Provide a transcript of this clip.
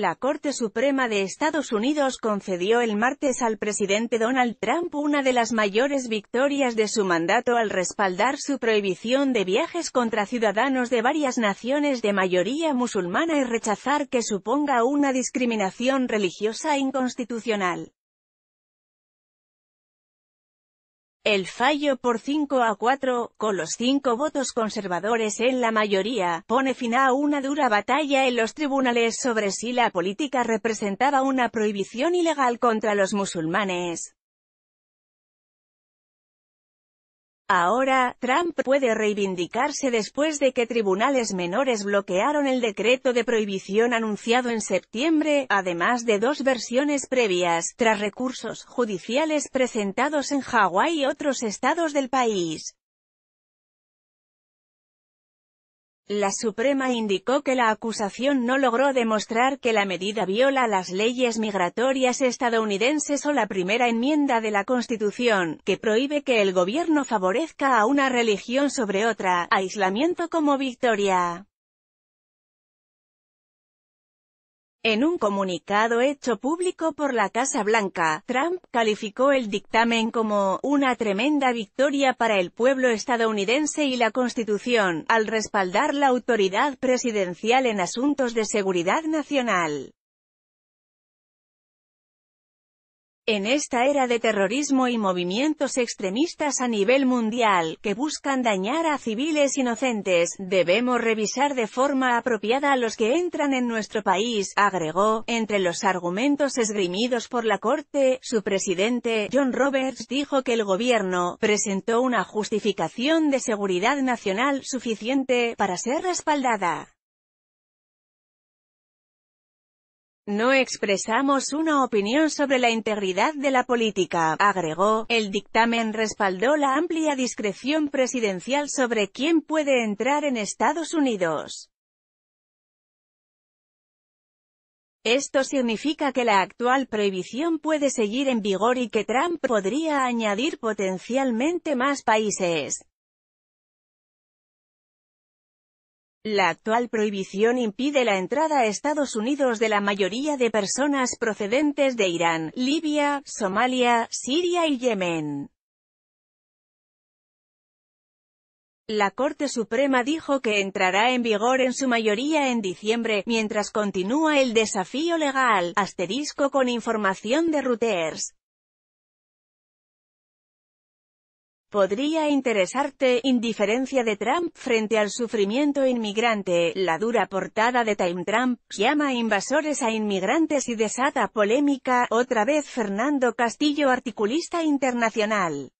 La Corte Suprema de Estados Unidos concedió el martes al presidente Donald Trump una de las mayores victorias de su mandato al respaldar su prohibición de viajes contra ciudadanos de varias naciones de mayoría musulmana y rechazar que suponga una discriminación religiosa inconstitucional. El fallo por 5 a 4, con los cinco votos conservadores en la mayoría, pone fin a una dura batalla en los tribunales sobre si la política representaba una prohibición ilegal contra los musulmanes. Ahora, Trump puede reivindicarse después de que tribunales menores bloquearon el decreto de prohibición anunciado en septiembre, además de dos versiones previas, tras recursos judiciales presentados en Hawái y otros estados del país. La Suprema indicó que la acusación no logró demostrar que la medida viola las leyes migratorias estadounidenses o la primera enmienda de la Constitución, que prohíbe que el gobierno favorezca a una religión sobre otra, aislamiento como victoria. En un comunicado hecho público por la Casa Blanca, Trump calificó el dictamen como «una tremenda victoria para el pueblo estadounidense y la Constitución», al respaldar la autoridad presidencial en asuntos de seguridad nacional. En esta era de terrorismo y movimientos extremistas a nivel mundial, que buscan dañar a civiles inocentes, debemos revisar de forma apropiada a los que entran en nuestro país, agregó. Entre los argumentos esgrimidos por la Corte, su presidente, John Roberts, dijo que el gobierno, presentó una justificación de seguridad nacional suficiente, para ser respaldada. No expresamos una opinión sobre la integridad de la política, agregó. El dictamen respaldó la amplia discreción presidencial sobre quién puede entrar en Estados Unidos. Esto significa que la actual prohibición puede seguir en vigor y que Trump podría añadir potencialmente más países. La actual prohibición impide la entrada a Estados Unidos de la mayoría de personas procedentes de Irán, Libia, Somalia, Siria y Yemen. La Corte Suprema dijo que entrará en vigor en su mayoría en diciembre, mientras continúa el desafío legal, asterisco con información de Reuters. Podría interesarte, indiferencia de Trump frente al sufrimiento inmigrante, la dura portada de Time Trump, llama invasores a inmigrantes y desata polémica, otra vez Fernando Castillo articulista internacional.